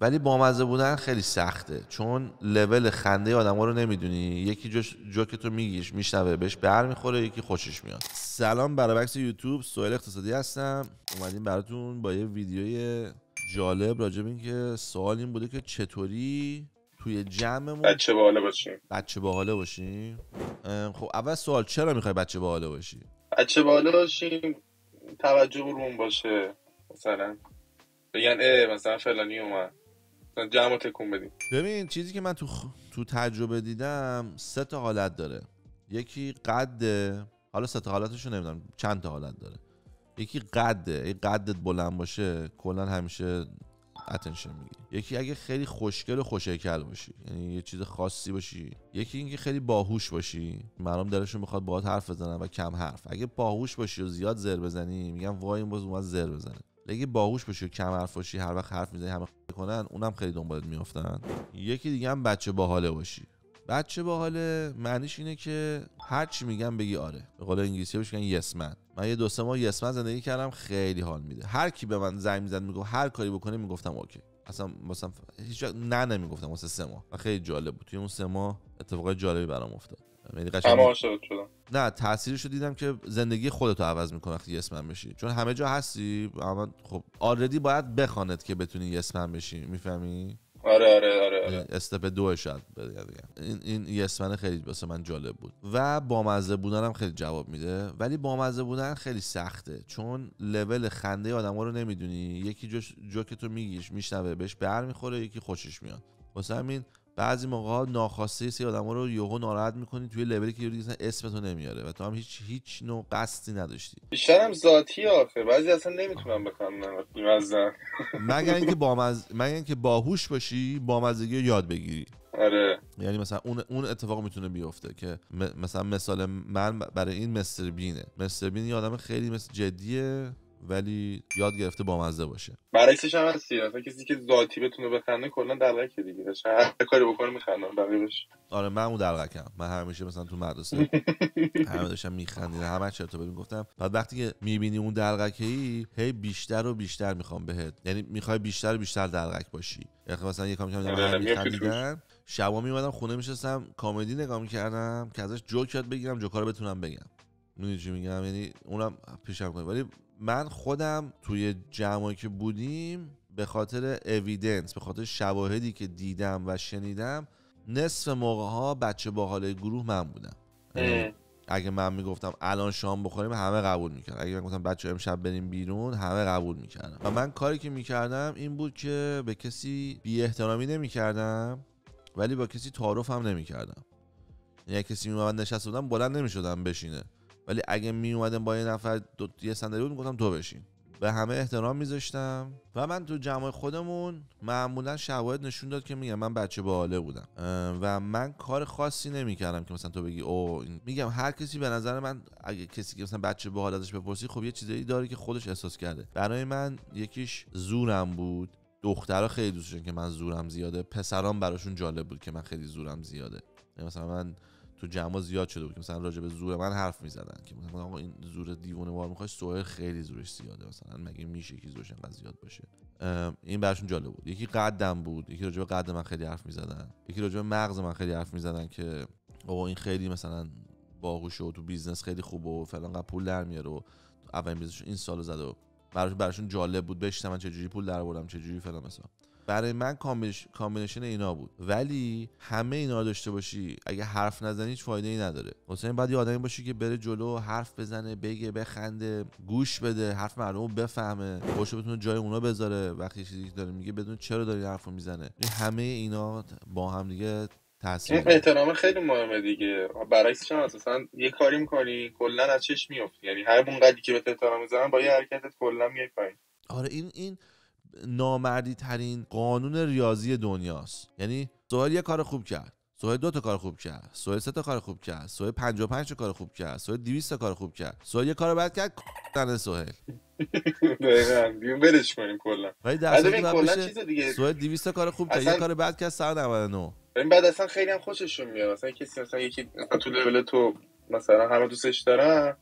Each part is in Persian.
ولی بامزه بودن خیلی سخته چون لول خنده ها رو نمیدونی یکی جوش جو که تو میگیش میشنوه بهش بر میخوره یکی خوشش میاد سلام برابکس یوتیوب سوال اقتصادی هستم اومدیم براتون با یه ویدیوی جالب راجب که که سوال این بوده که چطوری توی جمعمون بچه باحاله باشیم بچه باحاله باشیم خب اول سوال چرا میخوای بچه باحاله باشی بچه باحاله باشیم توجه اون باشه مثلا بگن مثلا فلانی اومد جمع تکون بدیم ببین چیزی که من تو, تو تجربه دیدم سه تا حالت داره یکی قده حالا سه تا حالتشو نمیدونم چند تا حالت داره یکی قده اگه قدت بلند باشه کلا همیشه اتنشن میگیری یکی اگه خیلی خوشگل و خوشهکل باشی یعنی یه چیز خاصی باشی یکی اینکه خیلی باهوش باشی مردم دلشون میخواد باهات حرف بزنن و کم حرف اگه باهوش باشی و زیاد زر بزنی میگن وای این باز اومد زر بزنه لگی باهوش باشی و کم حرف باشی هر وقت حرف میزنی همه کنن اونم خیلی دنبالت میافتن یکی دیگه هم بچه باحاله باشی بچه باحاله معنیش اینه که هر چی میگم بگی آره به قول انگلیسی بهش میگن یس من من یه دو سه ماه یس من زندگی کردم خیلی حال میده هر کی به من زنگ میزد میگفت هر کاری بکنه میگفتم اوکی اصلا مثلا هیچ نه نمیگفتم واسه سه ماه و خیلی جالب بود توی اون سه ماه اتفاقای جالبی برام افتاد یعنی شدم نه تاثیرش رو دیدم که زندگی خودتو عوض میکنه وقتی یسمن بشی چون همه جا هستی اما خب آردی باید بخواند که بتونی یسمن بشی میفهمی آره آره آره, استپ آره. یعنی دو شاید این این یسمن خیلی واسه من جالب بود و بامزه بودن هم خیلی جواب میده ولی بامزه بودن خیلی سخته چون لول خنده آدمو رو نمیدونی یکی جوک که تو میگیش میشنوه بهش برمیخوره یکی خوشش میاد واسه همین بعضی موقع ناخواسته سی آدم ها رو یهو ناراحت میکنی توی لبلی که اسم اسمتو نمیاره و تو هم هیچ هیچ نوع قصدی نداشتی هم ذاتی آخه بعضی اصلا نمیتونم بکنم مگر اینکه بامز مگر اینکه باهوش باشی بامزگی رو یاد بگیری آره یعنی مثلا اون اون اتفاق میتونه بیفته که مثلا مثال من برای این مستر بینه مستر بین یه آدم خیلی مثل جدیه ولی یاد گرفته بامزه باشه برعکسش هم هستی سیرا کسی که ذاتی بتونه بخنده کلا دلغک دیگه هر کاری بکنه میخندن بقیه آره من اون دلغکم من همیشه مثلا تو مدرسه همه داشتم میخندیدم همه چرت تو گفتم بعد وقتی که میبینی اون دلغکه ای هی بیشتر و بیشتر میخوام بهت یعنی میخوای بیشتر و بیشتر دلغک باشی یعنی خب مثلا یه کم کم میخندیدم شبا میومدم خونه میشستم کامیدی نگاه میکردم که ازش جوک یاد بگیرم جوکا بتونم بگم میدونی چی میگم یعنی اونم پیشم کنیم ولی من خودم توی جمعی که بودیم به خاطر اویدنس به خاطر شواهدی که دیدم و شنیدم نصف موقع ها بچه حال گروه من بودم یعنی اگه من میگفتم الان شام بخوریم همه قبول میکرد اگه من گفتم بچه امشب بریم بیرون همه قبول میکردم و من کاری که میکردم این بود که به کسی بی احترامی نمیکردم ولی با کسی تعارف هم نمیکردم یعنی کسی میومد نشسته بودم بلند نمیشدم بشینه ولی اگه می اومدم با یه نفر دو... یه صندلی بود میگفتم تو بشین به همه احترام میذاشتم و من تو جمع خودمون معمولا شواهد نشون داد که میگم من بچه باله بودم و من کار خاصی نمیکردم که مثلا تو بگی او میگم هر کسی به نظر من اگه کسی که مثلا بچه باحال ازش بپرسی خب یه چیزایی داره که خودش احساس کرده برای من یکیش زورم بود دخترها خیلی دوست که من زورم زیاده پسران براشون جالب بود که من خیلی زورم زیاده یعنی مثلا من تو جمع زیاد شده بود که مثلا راجع به زور من حرف میزدن که مثلا آقا این زور دیوونه وار میخواد سوهل خیلی زورش زیاده مثلا مگه میشه که زورش انقدر زیاد باشه این براشون جالب بود یکی قدم بود یکی راجع به قد من خیلی حرف میزدن یکی راجع به مغز من خیلی حرف میزدن که آقا این خیلی مثلا باهوش و تو بیزنس خیلی خوبه و فلان پول در میاره و اولین بیزنسش این سالو زده و براشون, براشون جالب بود بشتم من جوری پول در آوردم جوری فلان مثلا برای من کامبینیشن اینا بود ولی همه اینا رو داشته باشی اگه حرف نزنی هیچ فایده ای نداره مثلا باید یه آدمی باشی که بره جلو حرف بزنه بگه بخنده گوش بده حرف مردم بفهمه باشه بتونه جای اونا بذاره وقتی چیزی که داره میگه بدون چرا داری حرفو میزنه همه اینا با هم دیگه تاثیر این احترام خیلی مهمه دیگه برای هم اساسا یه کاری میکنی کلا از چش میفتی یعنی هر اونقدری که به احترام با یه حرکتت کلا میای پایین آره این این نامردی ترین قانون ریاضی دنیاست یعنی سوهل یه کار خوب کرد سوهل دو تا کار خوب کرد سوهل سه تا کار خوب کرد سوهل 55 تا کار خوب کرد سوهل 200 تا کار خوب کرد سوهل یه کار بد کرد تن سوهل دقیقاً بیام کنیم کلا ولی در اصل چیز دیگه سوهل 200 تا کار خوب کرد یه کار بد کرد 199 این بعد اصلا خیلی هم خوششون میاد مثلا کسی مثلا یکی تو لول تو مثلا همه دوستش دارن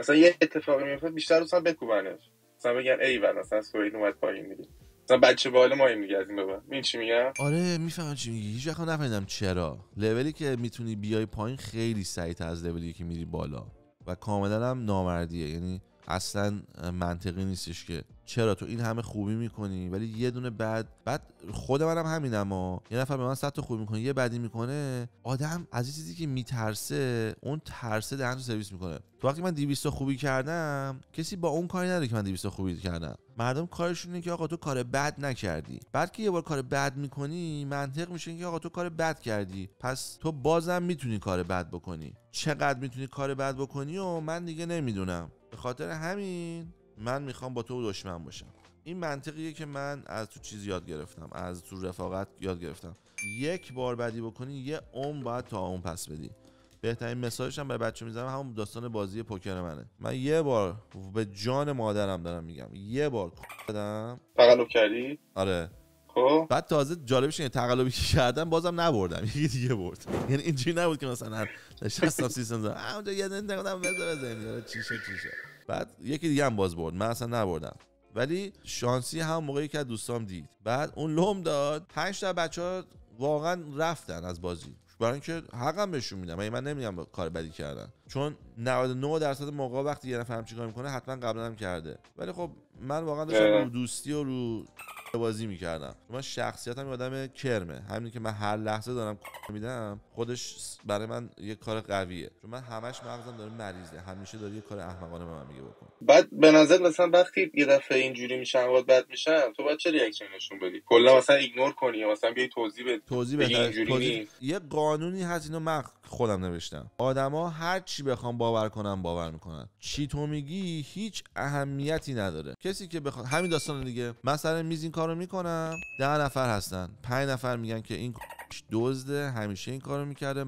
مثلا یه اتفاقی میفته بیشتر دوستان بکوبنش مثلا بگن ای ول مثلا سوئیل اومد پایین دیگه مثلا بچه بالا ما میگه از این بابا این چی میگم آره میفهمم چی میگی هیچ وقت نفهمیدم چرا لولی که میتونی بیای پایین خیلی سعیت از لولی که میری بالا و کاملا هم نامردیه یعنی اصلا منطقی نیستش که چرا تو این همه خوبی میکنی ولی یه دونه بد بعد خود منم همینم ها یه نفر به من صد خوبی میکنه یه بدی میکنه آدم از یه چیزی که میترسه اون ترسه تو سرویس میکنه تو وقتی من دیویستا خوبی کردم کسی با اون کاری نداره که من دیویستا خوبی کردم مردم کارشون اینه که آقا تو کار بد نکردی بعد که یه بار کار بد میکنی منطق میشه که آقا تو کار بد کردی پس تو بازم میتونی کار بد بکنی چقدر میتونی کار بد بکنی و من دیگه نمیدونم به خاطر همین من میخوام با تو دشمن باشم این منطقیه که من از تو چیز یاد گرفتم از تو رفاقت یاد گرفتم یک بار بدی بکنی یه عمر باید تا اون پس بدی بهترین مثالش هم به بچه میزنم همون داستان بازی پوکر منه من یه بار به جان مادرم دارم میگم یه بار کردم بغلو کردی آره خب بعد تازه جالبش اینه تقلبی که کردم بازم نبردم یکی دیگه برد یعنی اینجوری نبود که مثلا نشستم سیستم زدم اونجا یه دنده نگفتم بزن بزن چی چیشه بعد یکی دیگه هم باز برد من اصلا نبردم ولی شانسی هم موقعی که دوستام دید بعد اون لوم داد 5 تا بچه واقعا رفتن از بازی برای اینکه حقم بهشون میدم یعنی من من نمیگم کار بدی کردن چون 99 درصد موقع وقتی یه نفر همچین کار میکنه حتما قبلا هم کرده ولی خب من واقعا داشتم رو دوستی و رو بازی میکردم من شخصیتم آدم کرمه همین که من هر لحظه دارم میدم خودش برای من یه کار قویه چون من همش مغزم داره مریضه همیشه داره یه کار احمقانه به من میگه بکن بعد به نظر مثلا وقتی یه دفعه اینجوری میشن و بد میشن تو باید چه ریاکشن نشون بدی کلا مثلا ایگنور کنی یا مثلا بیای توضیح بدی توضیح بدی یه قانونی هست اینو من خودم نوشتم آدما هر چی بخوام باور کنم باور میکنن چی تو میگی هیچ اهمیتی نداره کسی که بخواد همین داستان دیگه مثلا میز این کارو میکنم ده نفر هستن پنج نفر میگن که این دزده همیشه این کارو میکرده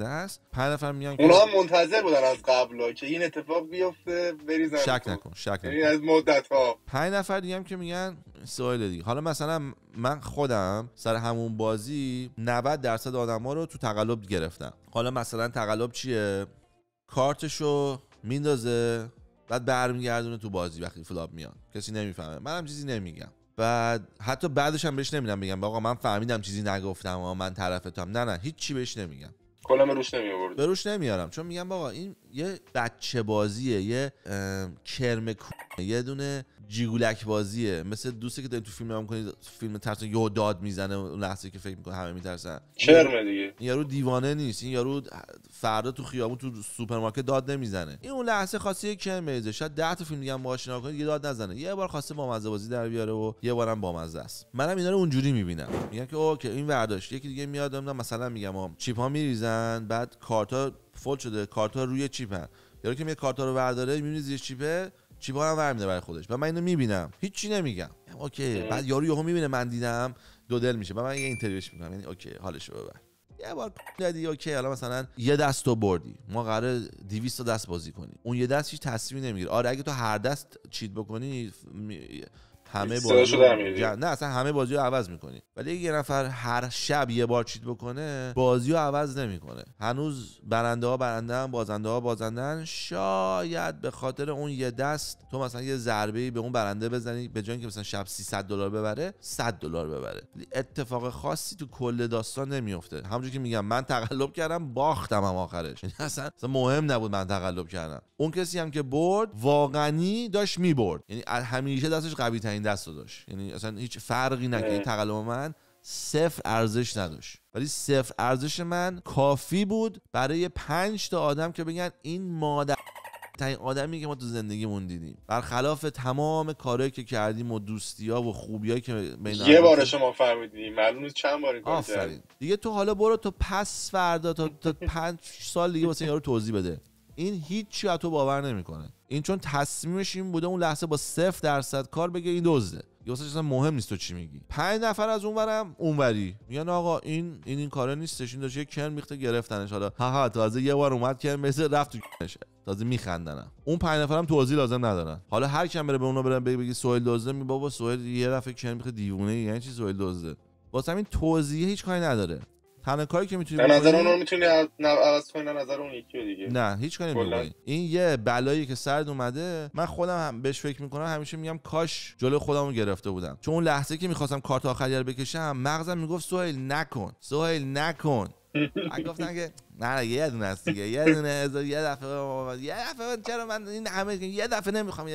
هست پنج نفر میگن اونا منتظر بودن از قبل که این اتفاق بیفته بریزن شک نکن شک نکن یعنی از مدت ها پنج نفر دیگه هم که میگن سوال دیگه حالا مثلا من خودم سر همون بازی 90 درصد آدما رو تو تقلب گرفتم حالا مثلا تقلب چیه کارتشو میندازه بعد برمیگردونه تو بازی وقتی فلاپ میاد کسی نمیفهمه منم چیزی نمیگم بعد حتی بعدش هم بهش نمیدم بگم آقا من فهمیدم چیزی نگفتم و من طرفتم نه نه هیچ چی بهش نمیگم کلم روش نمیارم به روش نمیارم چون میگم آقا این یه بچه بازیه یه کرم یه دونه جیگولک بازیه مثل دوستی که داری تو فیلم نام کنی فیلم ترس یه داد میزنه اون لحظه که فکر میکنه همه میترسن چرمه دیگه این یارو دیوانه نیست این یارو فردا تو خیابون تو سوپرمارکت داد نمیزنه این اون لحظه خاصی که میزه شاید 10 تا فیلم دیگه هم باهاش نگاه یه داد نزنه یه بار خاصه با مزه بازی در بیاره و یه بارم با مزه است منم اینا رو اونجوری میبینم میگم که اوکی این ورداش یکی دیگه میاد مثلا میگم چیپ ها میریزن بعد کارتا فول شده کارتا روی چیپن یارو که میاد کارتا رو برداره میبینی زیر چیپه چی بارم برمیده برای خودش و من اینو میبینم هیچی نمیگم اوکی بعد یارو یهو میبینه من دیدم دو دل میشه و من یه اینترویوش میکنم یعنی اوکی حالشو ببر یه بار دادی اوکی حالا مثلا یه دست تو بردی ما قرار 200 دست بازی کنی اون یه دست هیچ تصمیمی نمیگیره آره اگه تو هر دست چیت بکنی همه بازی نه اصلا همه بازی رو عوض میکنی ولی یه نفر هر شب یه بار چیت بکنه بازی رو عوض نمیکنه هنوز برنده ها برنده بازنده ها بازندن شاید به خاطر اون یه دست تو مثلا یه ضربه به اون برنده بزنی به جای اینکه مثلا شب 300 دلار ببره 100 دلار ببره اتفاق خاصی تو کل داستان نمیفته همونجوری که میگم من تقلب کردم باختم هم آخرش یعنی اصلا مهم نبود من تقلب کردم اون کسی هم که برد واقعی داشت میبرد یعنی همیشه دستش قوی ترین دست رو داشت یعنی اصلا هیچ فرقی نکرد تقلب من صفر ارزش نداشت ولی صفر ارزش من کافی بود برای پنج تا آدم که بگن این مادر ترین آدمی که ما تو زندگیمون دیدیم برخلاف تمام کارهایی که کردیم و دوستی ها و هایی که بین یه بار شما فهمیدیم معلومه چند بار دیگه تو حالا برو تو پس فردا تا, تا پنج سال دیگه واسه یارو توضیح بده این هیچ از تو باور نمیکنه این چون تصمیمش این بوده اون لحظه با صفر درصد کار بگه این دزده یا اصلا مهم نیست تو چی میگی پنج نفر از اونورم اونوری میگن آقا این این این کارا نیستش این یه کن میخته گرفتنش حالا ها تازه یه بار اومد کن مثل رفت تو تازه میخندنم اون پنج نفرم توضیح لازم ندارن حالا هر کم بره به اونا برن بگه سوئیل دزده می بابا سوئیل یه دفعه کن میخه دیوونه یعنی چی سوئیل دزده واسه همین توضیح هیچ کاری نداره تنها کاری که میتونی نظر اون رو میتونی عوض کنی نظر اون یکی دیگه نه هیچ کاری این یه بلایی که سرد اومده من خودم هم بهش فکر میکنم همیشه میگم کاش جلو خودمو گرفته بودم چون اون لحظه که میخواستم کارت آخری رو بکشم مغزم میگفت سهیل نکن سهیل نکن گفتن که نه یه دونه است دیگه یه دونه یه دفعه یه دفعه چرا من این همه یه دفعه نمیخوام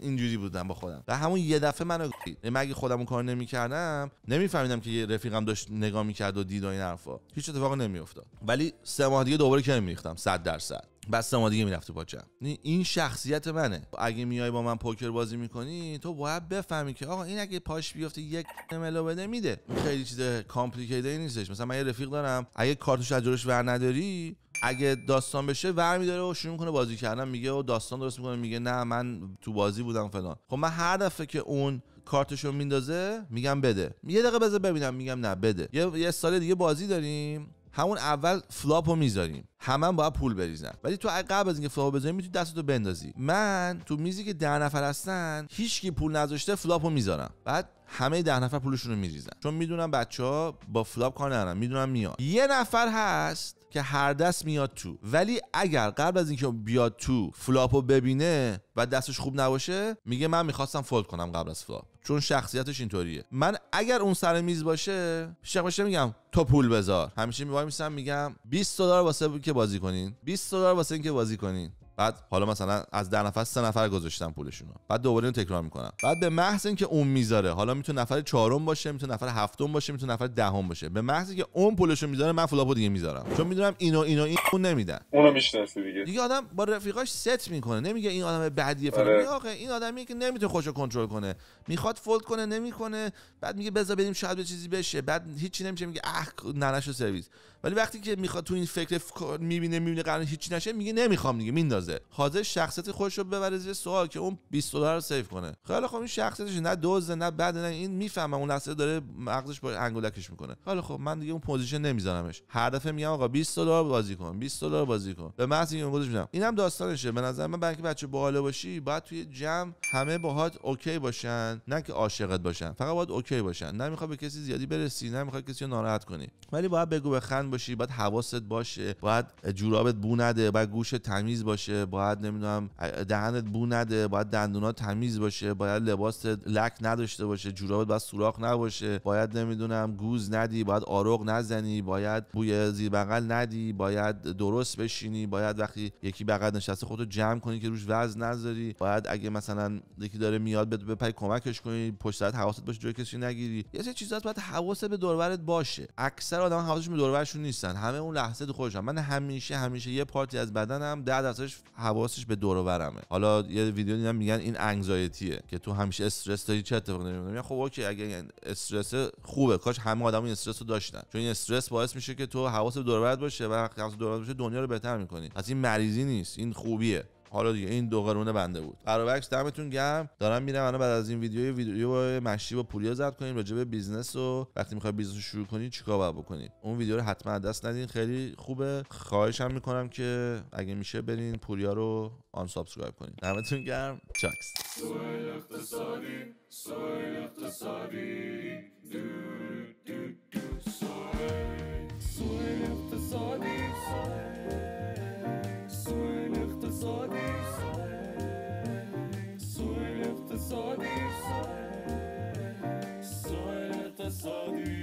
اینجوری بودم با خودم و همون یه دفعه منو یعنی مگه خودم کار نمیکردم نمیفهمیدم که یه رفیقم داشت نگاه میکرد و دید و این حرفا هیچ اتفاقی نمیافتاد ولی سه ماه دیگه دوباره کرم میریختم 100 درصد بس ما دیگه میرفتی با جمع این شخصیت منه اگه میای با من پوکر بازی میکنی تو باید بفهمی که آقا این اگه پاش بیفته یک ملو بده میده خیلی چیز کامپلیکیتد نیستش مثلا من یه رفیق دارم اگه کارتوش از جلوش ور نداری اگه داستان بشه ور میداره و شروع میکنه بازی کردن میگه و داستان درست میکنه میگه نه من تو بازی بودم فلان خب من هر دفعه که اون کارتشو میندازه میگم بده یه دقیقه بذار ببینم میگم نه بده یه, یه سال دیگه بازی داریم همون اول فلاپ رو میذاریم همه باید پول بریزن ولی تو قبل از اینکه فلاپ بزنی میتونی دستتو بندازی من تو میزی که ده نفر هستن هیچکی پول نذاشته فلاپ رو میذارم بعد همه ده نفر پولشون رو میریزن چون میدونم بچه ها با فلاپ کار ندارن میدونم میاد یه نفر هست که هر دست میاد تو ولی اگر قبل از اینکه بیاد تو فلاپ رو ببینه و دستش خوب نباشه میگه من میخواستم فولد کنم قبل از فلاپ چون شخصیتش اینطوریه من اگر اون سر میز باشه پیش باشه میگم تو پول بذار همیشه میوام میسم میگم 20 دلار واسه که بازی کنین 20 دلار واسه که بازی کنین بعد حالا مثلا از ده نفر سه نفر گذاشتم پولشون رو بعد دوباره اینو تکرار میکنم بعد به محض اینکه اون میذاره حالا میتونه نفر چهارم باشه میتونه نفر هفتم باشه میتونه نفر دهم باشه به محض اینکه اون پولشو میذاره من فلاپو دیگه میذارم چون میدونم اینو اینو این اون نمیدن اونو میشناسه دیگه دیگه آدم با رفیقاش ست میکنه نمیگه این آدم بدیه فلان آره. آخه این آدمی که نمیتونه خودشو کنترل کنه میخواد فولد کنه نمیکنه بعد میگه بذار بریم شاید به چیزی بشه بعد هیچی نمیشه میگه اه ننشو سرویس ولی وقتی که میخواد تو این فکر میبینه میبینه قرار هیچی نشه میگه نمیخوام دیگه میندازه بندازه حاضر شخصیت خودش رو ببره زیر سوال که اون 20 دلار رو سیو کنه خیلی خب این شخصیتش نه دزده نه بد نه این میفهمه اون اصلا داره مغزش با انگولکش میکنه خیلی خب من دیگه اون پوزیشن نمیذارمش هر دفعه میگم آقا 20 دلار بازی کن 20 دلار بازی کن به محض اینکه گوش میدم اینم داستانشه به نظر من برای بچه باحال باشی باید توی جمع همه باهات اوکی باشن نه که عاشقت باشن فقط باید اوکی باشن نه نمیخواد به کسی زیادی برسی میخواد کسی رو ناراحت کنی ولی باید بگو بخند باشی باید حواست باشه باید جورابت بو نده باید گوش تمیز باشه باید نمیدونم دهنت بو نده باید دندونات تمیز باشه باید لباس لک نداشته باشه جورابت باید سوراخ نباشه باید نمیدونم گوز ندی باید آروغ نزنی باید بوی زیر بغل ندی باید درست بشینی باید وقتی یکی بغل نشسته خودتو جمع کنی که روش وزن نذاری باید اگه مثلا یکی داره میاد بهت پای کمکش کنی پشت سرت حواست باشه جو کسی نگیری یه سری چیزا باید حواست به دورورت باشه اکثر آدم حواسشون به دورورشون نیستن همه اون لحظه تو خودشون من همیشه همیشه یه پارتی از بدنم 10 درصدش حواسش به دور حالا یه ویدیو دیدم میگن این انگزایتیه که تو همیشه استرس داری چه اتفاقی نمیفته میگن خب اوکی اگه یعنی استرس خوبه کاش همه آدم این استرس رو داشتن چون این استرس باعث میشه که تو حواس به دور باشه و وقتی حواست دور باشه دنیا رو بهتر میکنی از این مریضی نیست این خوبیه حالا دیگه این دو قرونه بنده بود برابرکس دمتون گرم دارم میرم الان بعد از این ویدیو ویدیو مشتی با پوریا زد کنیم راجع به بیزنس و وقتی میخوای بیزنس رو شروع کنید چیکار باید بکنید اون ویدیو رو حتما دست ندین خیلی خوبه خواهشم میکنم که اگه میشه برین پوریا رو آن سابسکرایب کنین دمتون گرم چاکس Saw the